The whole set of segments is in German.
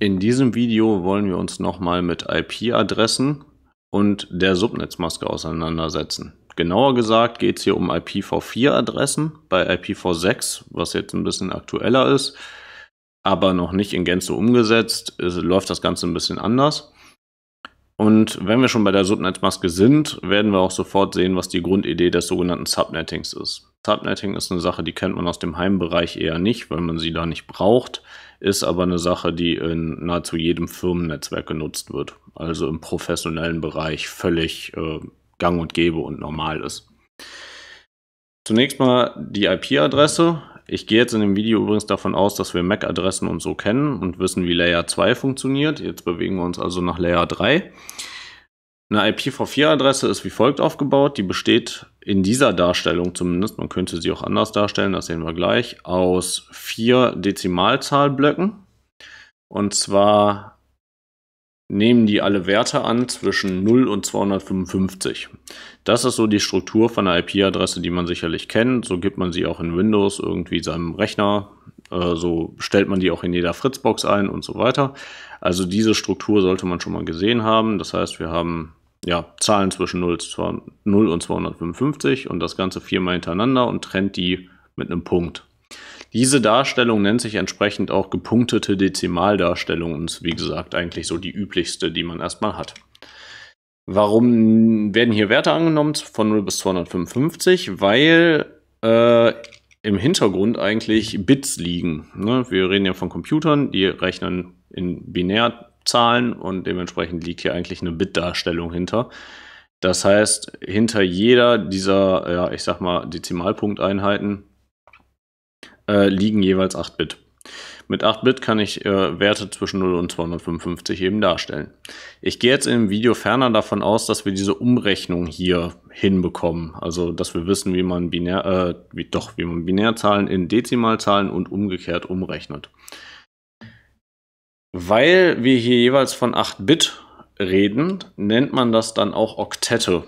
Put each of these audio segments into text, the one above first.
In diesem Video wollen wir uns nochmal mit IP-Adressen und der Subnetzmaske auseinandersetzen. Genauer gesagt geht es hier um IPv4-Adressen bei IPv6, was jetzt ein bisschen aktueller ist, aber noch nicht in Gänze umgesetzt, es läuft das Ganze ein bisschen anders. Und wenn wir schon bei der Subnetzmaske sind, werden wir auch sofort sehen, was die Grundidee des sogenannten Subnettings ist. Subnetting ist eine Sache, die kennt man aus dem Heimbereich eher nicht, weil man sie da nicht braucht, ist aber eine Sache, die in nahezu jedem Firmennetzwerk genutzt wird. Also im professionellen Bereich völlig äh, gang und gäbe und normal ist. Zunächst mal die IP-Adresse. Ich gehe jetzt in dem Video übrigens davon aus, dass wir MAC-Adressen und so kennen und wissen, wie Layer 2 funktioniert. Jetzt bewegen wir uns also nach Layer 3. Eine IPv4-Adresse ist wie folgt aufgebaut. Die besteht in dieser Darstellung zumindest, man könnte sie auch anders darstellen, das sehen wir gleich, aus vier Dezimalzahlblöcken. Und zwar nehmen die alle Werte an zwischen 0 und 255. Das ist so die Struktur von der IP-Adresse, die man sicherlich kennt. So gibt man sie auch in Windows irgendwie seinem Rechner. Äh, so stellt man die auch in jeder Fritzbox ein und so weiter. Also diese Struktur sollte man schon mal gesehen haben. Das heißt, wir haben ja, Zahlen zwischen 0, 0 und 255 und das Ganze viermal hintereinander und trennt die mit einem Punkt. Diese Darstellung nennt sich entsprechend auch gepunktete Dezimaldarstellung und ist, wie gesagt, eigentlich so die üblichste, die man erstmal hat. Warum werden hier Werte angenommen von 0 bis 255? Weil äh, im Hintergrund eigentlich Bits liegen. Ne? Wir reden ja von Computern, die rechnen in binär Zahlen und dementsprechend liegt hier eigentlich eine Bit-Darstellung hinter. Das heißt, hinter jeder dieser, ja, ich sag mal, Dezimalpunkteinheiten äh, liegen jeweils 8 Bit. Mit 8 Bit kann ich äh, Werte zwischen 0 und 255 eben darstellen. Ich gehe jetzt im Video ferner davon aus, dass wir diese Umrechnung hier hinbekommen. Also, dass wir wissen, wie man Binär, äh, wie, doch, wie man Binärzahlen in Dezimalzahlen und umgekehrt umrechnet. Weil wir hier jeweils von 8-Bit reden, nennt man das dann auch Oktette.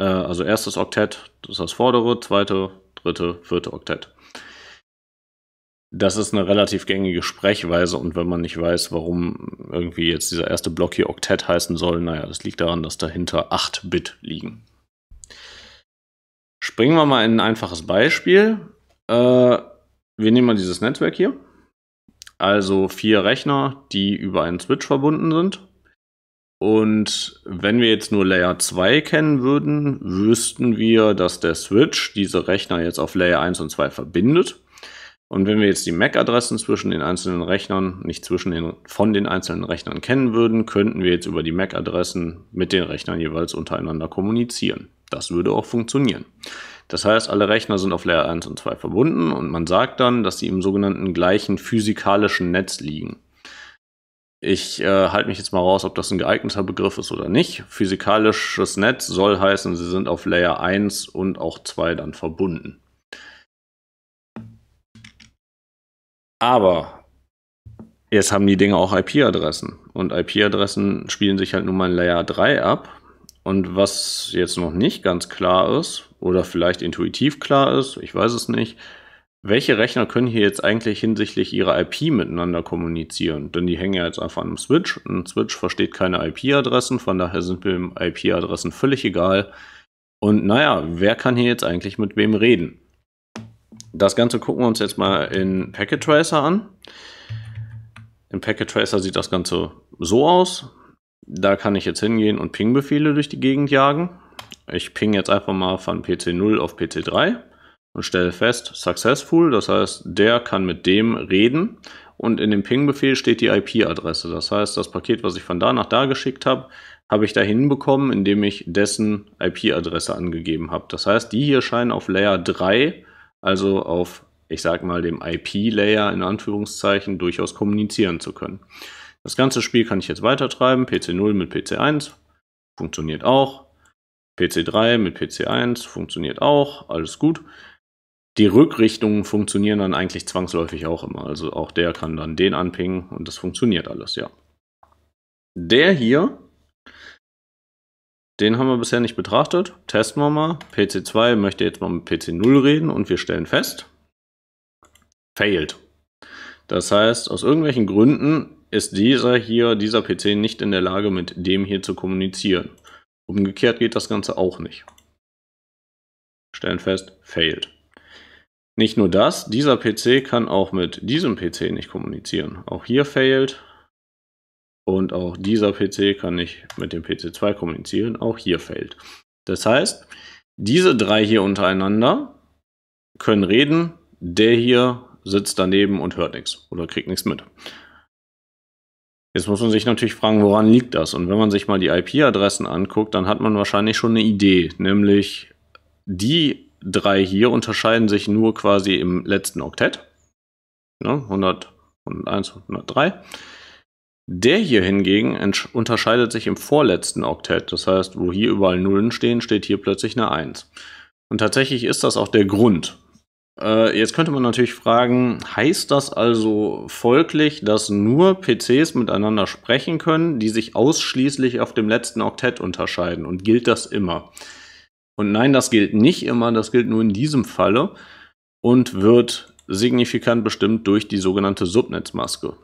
Äh, also erstes Oktett, das ist das vordere, zweite, dritte, vierte Oktett. Das ist eine relativ gängige Sprechweise und wenn man nicht weiß, warum irgendwie jetzt dieser erste Block hier Oktett heißen soll, naja, das liegt daran, dass dahinter 8-Bit liegen. Springen wir mal in ein einfaches Beispiel. Äh, wir nehmen mal dieses Netzwerk hier also vier Rechner, die über einen Switch verbunden sind. Und wenn wir jetzt nur Layer 2 kennen würden, wüssten wir, dass der Switch diese Rechner jetzt auf Layer 1 und 2 verbindet. Und wenn wir jetzt die MAC-Adressen zwischen den einzelnen Rechnern, nicht zwischen den, von den einzelnen Rechnern kennen würden, könnten wir jetzt über die MAC-Adressen mit den Rechnern jeweils untereinander kommunizieren. Das würde auch funktionieren. Das heißt, alle Rechner sind auf Layer 1 und 2 verbunden und man sagt dann, dass sie im sogenannten gleichen physikalischen Netz liegen. Ich äh, halte mich jetzt mal raus, ob das ein geeigneter Begriff ist oder nicht. Physikalisches Netz soll heißen, sie sind auf Layer 1 und auch 2 dann verbunden. Aber jetzt haben die Dinge auch IP-Adressen und IP-Adressen spielen sich halt nun mal in Layer 3 ab und was jetzt noch nicht ganz klar ist oder vielleicht intuitiv klar ist, ich weiß es nicht, welche Rechner können hier jetzt eigentlich hinsichtlich ihrer IP miteinander kommunizieren? Denn die hängen ja jetzt einfach an einem Switch. Ein Switch versteht keine IP-Adressen, von daher sind mir IP-Adressen völlig egal. Und naja, wer kann hier jetzt eigentlich mit wem reden? Das Ganze gucken wir uns jetzt mal in Packet Tracer an. Im Packet Tracer sieht das Ganze so aus. Da kann ich jetzt hingehen und Ping-Befehle durch die Gegend jagen. Ich ping jetzt einfach mal von PC0 auf PC3 und stelle fest, successful, das heißt, der kann mit dem reden und in dem Ping-Befehl steht die IP-Adresse. Das heißt, das Paket, was ich von da nach da geschickt habe, habe ich da hinbekommen, indem ich dessen IP-Adresse angegeben habe. Das heißt, die hier scheinen auf Layer 3, also auf, ich sag mal, dem IP-Layer in Anführungszeichen, durchaus kommunizieren zu können. Das ganze Spiel kann ich jetzt weitertreiben. PC0 mit PC1 funktioniert auch. PC3 mit PC1 funktioniert auch. Alles gut. Die Rückrichtungen funktionieren dann eigentlich zwangsläufig auch immer. Also auch der kann dann den anpingen und das funktioniert alles, ja. Der hier, den haben wir bisher nicht betrachtet. Testen wir mal. PC2 möchte jetzt mal mit PC0 reden und wir stellen fest, failed. Das heißt, aus irgendwelchen Gründen ist dieser hier, dieser PC nicht in der Lage, mit dem hier zu kommunizieren. Umgekehrt geht das Ganze auch nicht. Stellen fest, failed. Nicht nur das, dieser PC kann auch mit diesem PC nicht kommunizieren. Auch hier failed. Und auch dieser PC kann nicht mit dem PC2 kommunizieren. Auch hier failed. Das heißt, diese drei hier untereinander können reden. Der hier sitzt daneben und hört nichts oder kriegt nichts mit. Jetzt muss man sich natürlich fragen, woran liegt das? Und wenn man sich mal die IP-Adressen anguckt, dann hat man wahrscheinlich schon eine Idee, nämlich die drei hier unterscheiden sich nur quasi im letzten Oktett. Ne? 100, 101, 103. Der hier hingegen unterscheidet sich im vorletzten Oktett. Das heißt, wo hier überall Nullen stehen, steht hier plötzlich eine 1. Und tatsächlich ist das auch der Grund, äh, jetzt könnte man natürlich fragen, heißt das also folglich, dass nur PCs miteinander sprechen können, die sich ausschließlich auf dem letzten Oktett unterscheiden? Und gilt das immer? Und nein, das gilt nicht immer, das gilt nur in diesem Falle und wird signifikant bestimmt durch die sogenannte Subnetzmaske.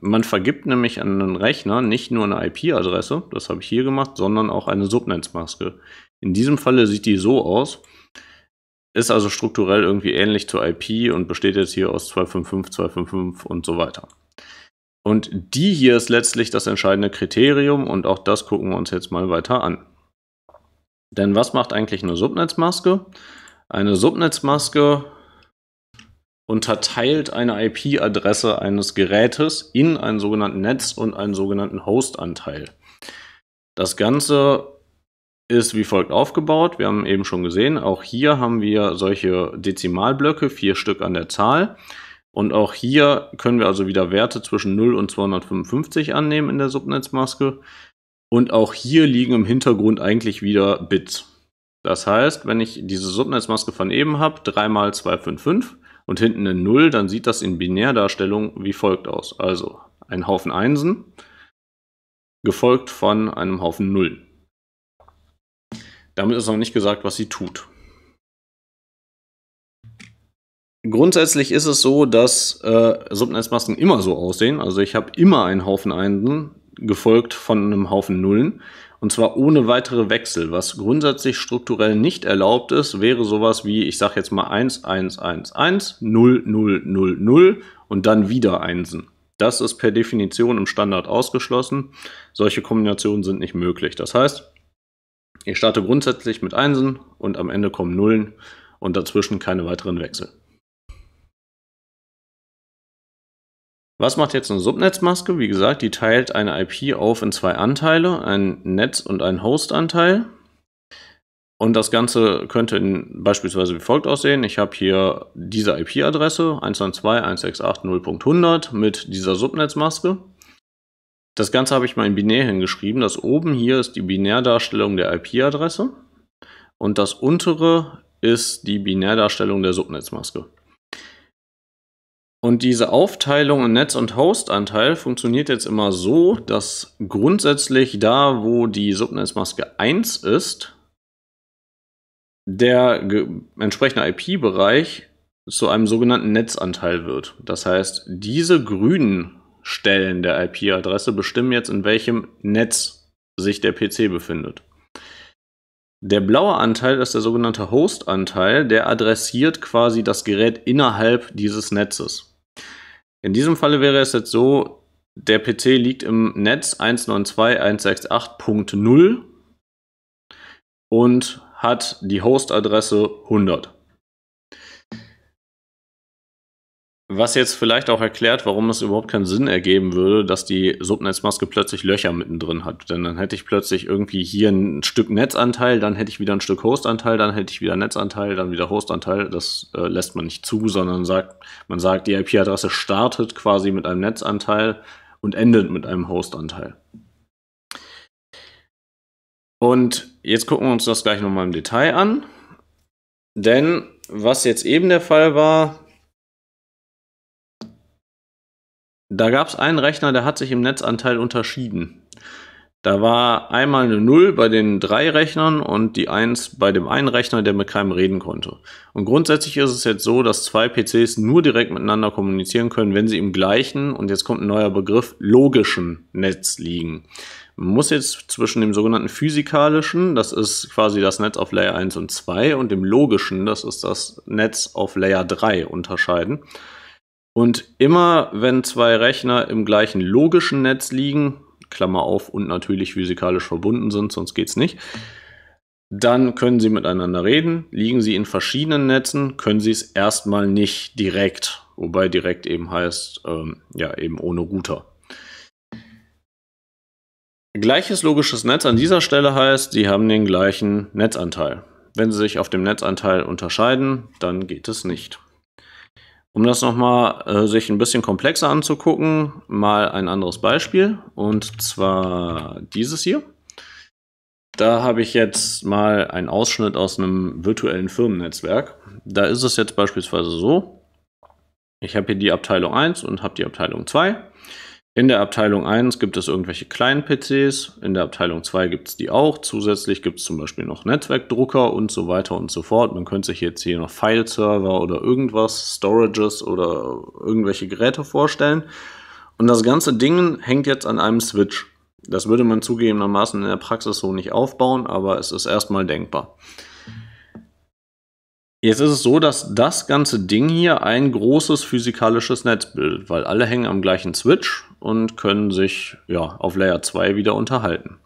Man vergibt nämlich an einen Rechner nicht nur eine IP-Adresse, das habe ich hier gemacht, sondern auch eine Subnetzmaske. In diesem Falle sieht die so aus. Ist also strukturell irgendwie ähnlich zur IP und besteht jetzt hier aus 255, 255 und so weiter. Und die hier ist letztlich das entscheidende Kriterium und auch das gucken wir uns jetzt mal weiter an. Denn was macht eigentlich eine Subnetzmaske? Eine Subnetzmaske unterteilt eine IP-Adresse eines Gerätes in einen sogenannten Netz und einen sogenannten Host-Anteil. Das Ganze ist wie folgt aufgebaut. Wir haben eben schon gesehen, auch hier haben wir solche Dezimalblöcke, vier Stück an der Zahl. Und auch hier können wir also wieder Werte zwischen 0 und 255 annehmen in der Subnetzmaske. Und auch hier liegen im Hintergrund eigentlich wieder Bits. Das heißt, wenn ich diese Subnetzmaske von eben habe, 3 mal 255 und hinten eine 0, dann sieht das in Binärdarstellung wie folgt aus. Also ein Haufen Einsen, gefolgt von einem Haufen Nullen. Damit ist noch nicht gesagt, was sie tut. Grundsätzlich ist es so, dass äh, Subnetzmasken immer so aussehen. Also ich habe immer einen Haufen Einsen, gefolgt von einem Haufen Nullen. Und zwar ohne weitere Wechsel. Was grundsätzlich strukturell nicht erlaubt ist, wäre sowas wie, ich sage jetzt mal 1, 1, 1, 1, 0, 0, 0, 0 und dann wieder Einsen. Das ist per Definition im Standard ausgeschlossen. Solche Kombinationen sind nicht möglich. Das heißt, ich starte grundsätzlich mit Einsen und am Ende kommen Nullen und dazwischen keine weiteren Wechsel. Was macht jetzt eine Subnetzmaske? Wie gesagt, die teilt eine IP auf in zwei Anteile, ein Netz- und ein Host-Anteil. Und das Ganze könnte in, beispielsweise wie folgt aussehen. Ich habe hier diese IP-Adresse 192.168.0.100 mit dieser Subnetzmaske. Das Ganze habe ich mal in binär hingeschrieben. Das oben hier ist die Binärdarstellung der IP-Adresse und das untere ist die Binärdarstellung der Subnetzmaske. Und diese Aufteilung in Netz- und Host-Anteil funktioniert jetzt immer so, dass grundsätzlich da, wo die Subnetzmaske 1 ist, der entsprechende IP-Bereich zu einem sogenannten Netzanteil wird. Das heißt, diese grünen Stellen der IP-Adresse bestimmen jetzt, in welchem Netz sich der PC befindet. Der blaue Anteil ist der sogenannte Host-Anteil, der adressiert quasi das Gerät innerhalb dieses Netzes. In diesem Falle wäre es jetzt so, der PC liegt im Netz 192.168.0 und hat die Host-Adresse 100. Was jetzt vielleicht auch erklärt, warum es überhaupt keinen Sinn ergeben würde, dass die Subnetzmaske plötzlich Löcher mittendrin hat. Denn dann hätte ich plötzlich irgendwie hier ein Stück Netzanteil, dann hätte ich wieder ein Stück Hostanteil, dann hätte ich wieder Netzanteil, dann wieder Hostanteil. Das äh, lässt man nicht zu, sondern sagt, man sagt, die IP-Adresse startet quasi mit einem Netzanteil und endet mit einem Hostanteil. Und jetzt gucken wir uns das gleich nochmal im Detail an. Denn was jetzt eben der Fall war, da gab es einen Rechner, der hat sich im Netzanteil unterschieden. Da war einmal eine 0 bei den drei Rechnern und die 1 bei dem einen Rechner, der mit keinem reden konnte. Und grundsätzlich ist es jetzt so, dass zwei PCs nur direkt miteinander kommunizieren können, wenn sie im gleichen, und jetzt kommt ein neuer Begriff, logischen Netz liegen. Man muss jetzt zwischen dem sogenannten physikalischen, das ist quasi das Netz auf Layer 1 und 2, und dem logischen, das ist das Netz auf Layer 3 unterscheiden. Und immer wenn zwei Rechner im gleichen logischen Netz liegen, Klammer auf und natürlich physikalisch verbunden sind, sonst geht es nicht, dann können sie miteinander reden. Liegen sie in verschiedenen Netzen, können sie es erstmal nicht direkt. Wobei direkt eben heißt, ähm, ja, eben ohne Router. Gleiches logisches Netz an dieser Stelle heißt, sie haben den gleichen Netzanteil. Wenn sie sich auf dem Netzanteil unterscheiden, dann geht es nicht. Um das nochmal äh, sich ein bisschen komplexer anzugucken, mal ein anderes Beispiel und zwar dieses hier. Da habe ich jetzt mal einen Ausschnitt aus einem virtuellen Firmennetzwerk. Da ist es jetzt beispielsweise so, ich habe hier die Abteilung 1 und habe die Abteilung 2. In der Abteilung 1 gibt es irgendwelche kleinen PCs, in der Abteilung 2 gibt es die auch. Zusätzlich gibt es zum Beispiel noch Netzwerkdrucker und so weiter und so fort. Man könnte sich jetzt hier noch File-Server oder irgendwas, Storages oder irgendwelche Geräte vorstellen. Und das ganze Ding hängt jetzt an einem Switch. Das würde man zugegebenermaßen in der Praxis so nicht aufbauen, aber es ist erstmal denkbar. Jetzt ist es so, dass das ganze Ding hier ein großes physikalisches Netz bildet, weil alle hängen am gleichen Switch und können sich ja, auf Layer 2 wieder unterhalten.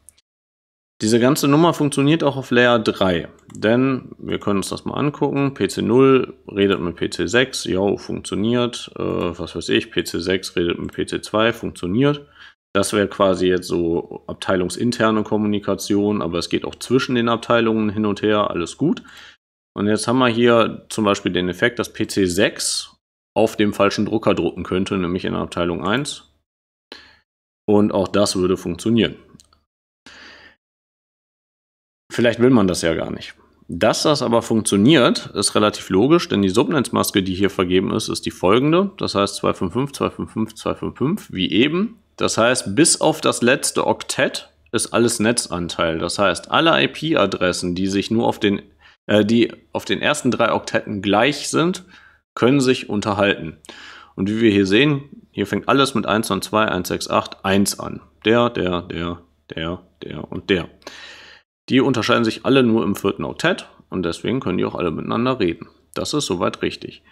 Diese ganze Nummer funktioniert auch auf Layer 3, denn wir können uns das mal angucken. PC0 redet mit PC6, ja, funktioniert. Äh, was weiß ich, PC6 redet mit PC2, funktioniert. Das wäre quasi jetzt so abteilungsinterne Kommunikation, aber es geht auch zwischen den Abteilungen hin und her, alles gut. Und jetzt haben wir hier zum Beispiel den Effekt, dass PC6 auf dem falschen Drucker drucken könnte, nämlich in Abteilung 1. Und auch das würde funktionieren. Vielleicht will man das ja gar nicht. Dass das aber funktioniert, ist relativ logisch, denn die Subnetzmaske, die hier vergeben ist, ist die folgende. Das heißt 255, 255, 255, wie eben. Das heißt, bis auf das letzte Oktett ist alles Netzanteil. Das heißt, alle IP-Adressen, die sich nur auf den äh, die auf den ersten drei Oktetten gleich sind, können sich unterhalten. Und wie wir hier sehen, hier fängt alles mit 1 und 2, 1, 6, 8, 1 an. Der, der, der, der, der und der. Die unterscheiden sich alle nur im vierten Oktett und deswegen können die auch alle miteinander reden. Das ist soweit richtig.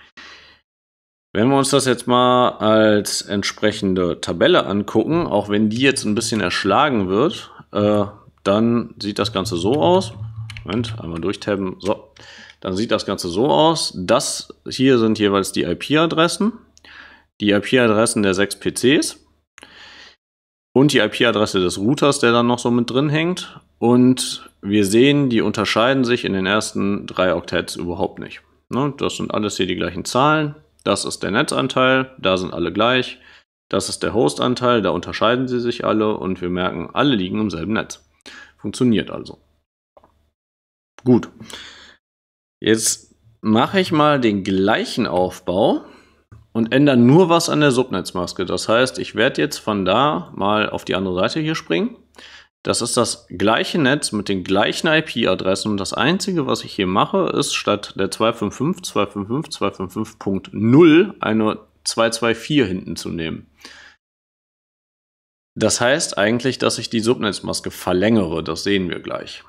Wenn wir uns das jetzt mal als entsprechende Tabelle angucken, auch wenn die jetzt ein bisschen erschlagen wird, äh, dann sieht das Ganze so aus. Moment, einmal durchtappen. So, dann sieht das Ganze so aus. Das hier sind jeweils die IP-Adressen, die IP-Adressen der sechs PCs und die IP-Adresse des Routers, der dann noch so mit drin hängt. Und wir sehen, die unterscheiden sich in den ersten drei Oktetts überhaupt nicht. Ne, das sind alles hier die gleichen Zahlen. Das ist der Netzanteil, da sind alle gleich. Das ist der Hostanteil, da unterscheiden sie sich alle und wir merken, alle liegen im selben Netz. Funktioniert also. Gut. Jetzt mache ich mal den gleichen Aufbau und ändere nur was an der Subnetzmaske. Das heißt, ich werde jetzt von da mal auf die andere Seite hier springen. Das ist das gleiche Netz mit den gleichen IP-Adressen. Das Einzige, was ich hier mache, ist statt der 255, 255, 255.0 eine 224 hinten zu nehmen. Das heißt eigentlich, dass ich die Subnetzmaske verlängere. Das sehen wir gleich.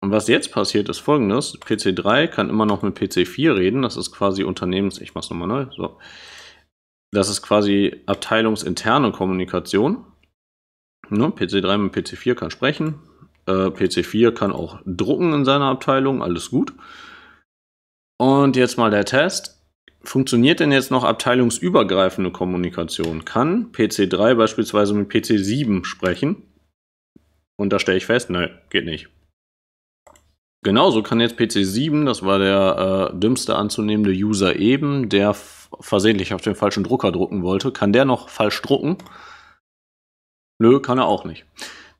Und was jetzt passiert, ist folgendes. PC3 kann immer noch mit PC4 reden. Das ist quasi Unternehmens... Ich mach's nochmal neu. So. Das ist quasi abteilungsinterne Kommunikation. Ne? PC3 mit PC4 kann sprechen. Äh, PC4 kann auch drucken in seiner Abteilung. Alles gut. Und jetzt mal der Test. Funktioniert denn jetzt noch abteilungsübergreifende Kommunikation? Kann PC3 beispielsweise mit PC7 sprechen? Und da stelle ich fest, nein, geht nicht. Genauso kann jetzt PC7, das war der äh, dümmste anzunehmende User eben, der versehentlich auf den falschen Drucker drucken wollte, kann der noch falsch drucken? Nö, kann er auch nicht.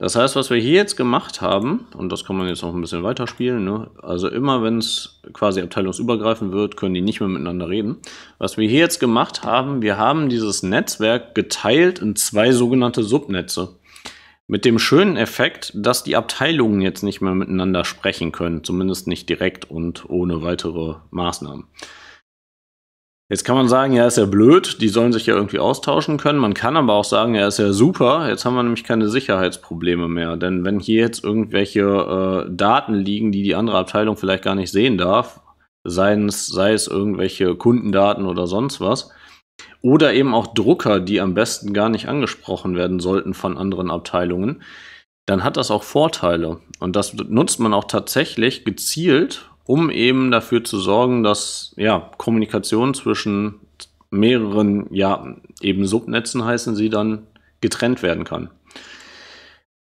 Das heißt, was wir hier jetzt gemacht haben, und das kann man jetzt noch ein bisschen weiterspielen, ne? also immer wenn es quasi abteilungsübergreifend wird, können die nicht mehr miteinander reden. Was wir hier jetzt gemacht haben, wir haben dieses Netzwerk geteilt in zwei sogenannte Subnetze. Mit dem schönen Effekt, dass die Abteilungen jetzt nicht mehr miteinander sprechen können, zumindest nicht direkt und ohne weitere Maßnahmen. Jetzt kann man sagen, ja, ist ja blöd, die sollen sich ja irgendwie austauschen können. Man kann aber auch sagen, ja, ist ja super, jetzt haben wir nämlich keine Sicherheitsprobleme mehr. Denn wenn hier jetzt irgendwelche äh, Daten liegen, die die andere Abteilung vielleicht gar nicht sehen darf, sei es, sei es irgendwelche Kundendaten oder sonst was, oder eben auch Drucker, die am besten gar nicht angesprochen werden sollten von anderen Abteilungen, dann hat das auch Vorteile. Und das nutzt man auch tatsächlich gezielt, um eben dafür zu sorgen, dass ja, Kommunikation zwischen mehreren, ja, eben Subnetzen heißen sie dann, getrennt werden kann.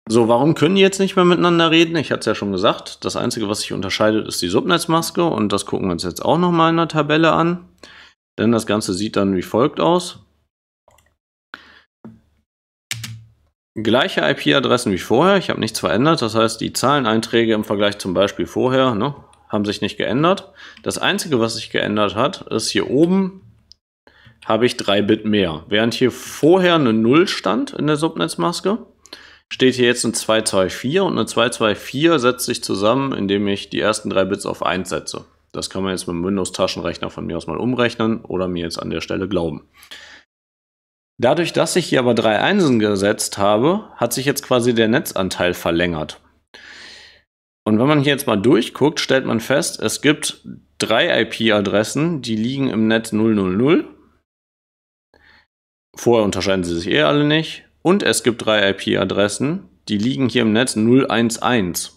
So, warum können die jetzt nicht mehr miteinander reden? Ich hatte es ja schon gesagt. Das Einzige, was sich unterscheidet, ist die Subnetzmaske und das gucken wir uns jetzt auch nochmal in der Tabelle an. Denn das Ganze sieht dann wie folgt aus. Gleiche IP-Adressen wie vorher, ich habe nichts verändert, das heißt die Zahleneinträge im Vergleich zum Beispiel vorher ne, haben sich nicht geändert. Das Einzige, was sich geändert hat, ist hier oben habe ich 3 Bit mehr. Während hier vorher eine 0 stand in der Subnetzmaske, steht hier jetzt eine 224 und eine 224 setzt sich zusammen, indem ich die ersten 3 Bits auf 1 setze. Das kann man jetzt mit dem Windows-Taschenrechner von mir aus mal umrechnen oder mir jetzt an der Stelle glauben. Dadurch, dass ich hier aber drei Einsen gesetzt habe, hat sich jetzt quasi der Netzanteil verlängert. Und wenn man hier jetzt mal durchguckt, stellt man fest, es gibt drei IP-Adressen, die liegen im Netz 000. Vorher unterscheiden sie sich eh alle nicht. Und es gibt drei IP-Adressen, die liegen hier im Netz 011.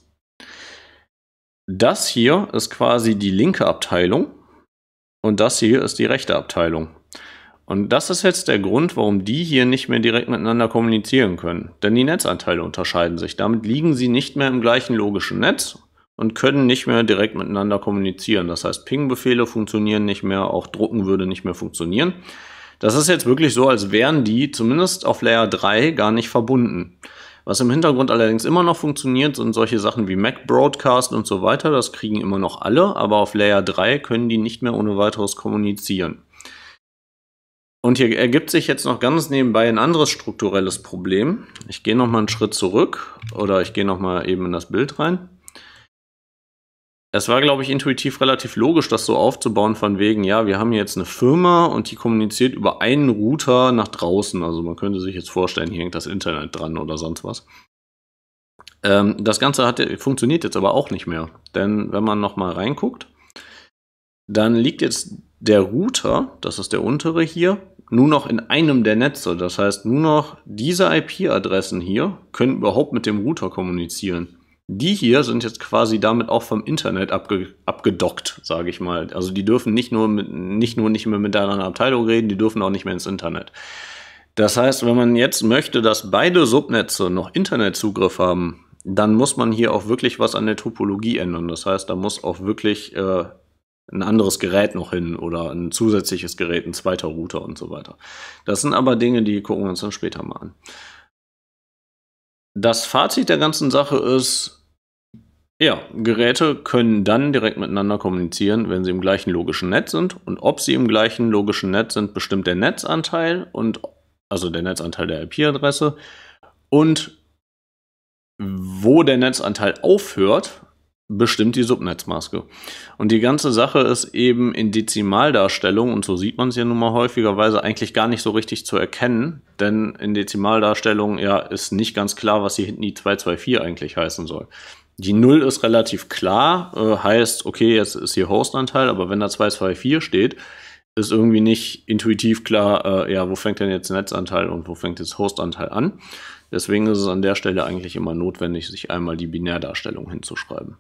Das hier ist quasi die linke Abteilung und das hier ist die rechte Abteilung. Und das ist jetzt der Grund, warum die hier nicht mehr direkt miteinander kommunizieren können. Denn die Netzanteile unterscheiden sich. Damit liegen sie nicht mehr im gleichen logischen Netz und können nicht mehr direkt miteinander kommunizieren. Das heißt, Ping-Befehle funktionieren nicht mehr, auch Drucken würde nicht mehr funktionieren. Das ist jetzt wirklich so, als wären die zumindest auf Layer 3 gar nicht verbunden. Was im Hintergrund allerdings immer noch funktioniert, sind solche Sachen wie Mac Broadcast und so weiter. Das kriegen immer noch alle, aber auf Layer 3 können die nicht mehr ohne weiteres kommunizieren. Und hier ergibt sich jetzt noch ganz nebenbei ein anderes strukturelles Problem. Ich gehe nochmal einen Schritt zurück oder ich gehe nochmal eben in das Bild rein es war, glaube ich, intuitiv relativ logisch, das so aufzubauen, von wegen, ja, wir haben jetzt eine Firma und die kommuniziert über einen Router nach draußen. Also man könnte sich jetzt vorstellen, hier hängt das Internet dran oder sonst was. Ähm, das Ganze hat, funktioniert jetzt aber auch nicht mehr. Denn wenn man nochmal reinguckt, dann liegt jetzt der Router, das ist der untere hier, nur noch in einem der Netze. Das heißt, nur noch diese IP-Adressen hier können überhaupt mit dem Router kommunizieren. Die hier sind jetzt quasi damit auch vom Internet abge abgedockt, sage ich mal. Also die dürfen nicht nur, mit, nicht nur nicht mehr mit einer Abteilung reden, die dürfen auch nicht mehr ins Internet. Das heißt, wenn man jetzt möchte, dass beide Subnetze noch Internetzugriff haben, dann muss man hier auch wirklich was an der Topologie ändern. Das heißt, da muss auch wirklich äh, ein anderes Gerät noch hin oder ein zusätzliches Gerät, ein zweiter Router und so weiter. Das sind aber Dinge, die gucken wir uns dann später mal an. Das Fazit der ganzen Sache ist, ja, Geräte können dann direkt miteinander kommunizieren, wenn sie im gleichen logischen Netz sind. Und ob sie im gleichen logischen Netz sind, bestimmt der Netzanteil und also der Netzanteil der IP-Adresse. Und wo der Netzanteil aufhört, bestimmt die Subnetzmaske. Und die ganze Sache ist eben in Dezimaldarstellung, und so sieht man es ja nun mal häufigerweise, eigentlich gar nicht so richtig zu erkennen, denn in Dezimaldarstellung ja ist nicht ganz klar, was hier hinten die 224 eigentlich heißen soll. Die 0 ist relativ klar, äh, heißt, okay, jetzt ist hier Hostanteil, aber wenn da 224 steht, ist irgendwie nicht intuitiv klar, äh, ja, wo fängt denn jetzt Netzanteil und wo fängt jetzt Hostanteil an. Deswegen ist es an der Stelle eigentlich immer notwendig, sich einmal die Binärdarstellung hinzuschreiben.